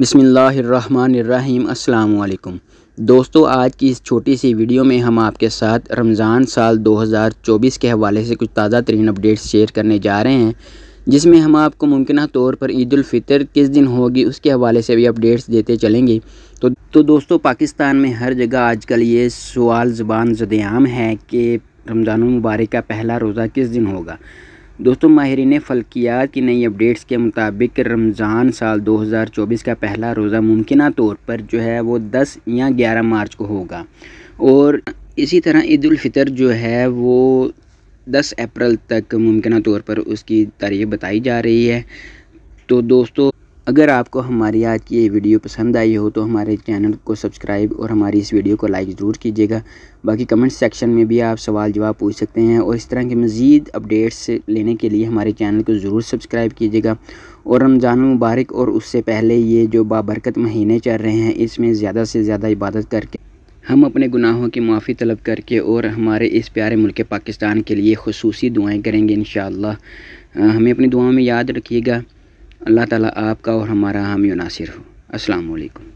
बिसमीम् अल्लाम दोस्तों आज की इस छोटी सी वीडियो में हम आपके साथ रमज़ान साल 2024 के हवाले से कुछ ताज़ा तरीन अपडेट्स शेयर करने जा रहे हैं जिसमें हम आपको मुमकिन तौर पर ईदालफ़ितर किस दिन होगी उसके हवाले से भी अपडेट्स देते चलेंगे तो तो दोस्तों पाकिस्तान में हर जगह आजकल ये सवाल ज़बान जदयाम है कि रमज़ान मुबारक का पहला रोज़ा किस दिन होगा दोस्तों माहरीन फल्कियात की नई अपडेट्स के मुताबिक रमज़ान साल 2024 का पहला रोज़ा मुमकिन तौर पर जो है वो 10 या 11 मार्च को होगा और इसी तरह ईदालफ़ितर जो है वो 10 अप्रैल तक मुमकिन तौर पर उसकी तारीख बताई जा रही है तो दोस्तों अगर आपको हमारी आज की ये वीडियो पसंद आई हो तो हमारे चैनल को सब्सक्राइब और हमारी इस वीडियो को लाइक ज़रूर कीजिएगा बाकी कमेंट सेक्शन में भी आप सवाल जवाब पूछ सकते हैं और इस तरह के मज़ीद अपडेट्स लेने के लिए हमारे चैनल को ज़रूर सब्सक्राइब कीजिएगा और रमज़ान मुबारक और उससे पहले ये जो बाबरकत महीने चल रहे हैं इसमें ज़्यादा से ज़्यादा इबादत करके हम अपने गुनाहों की माफ़ी तलब करके और हमारे इस प्यारे मुल्क पाकिस्तान के लिए खसूसी दुआएँ करेंगे इन हमें अपनी दुआओं में याद रखिएगा अल्लाह ताला आपका और हमारा हामी नासिर हो अस्सलाम वालेकुम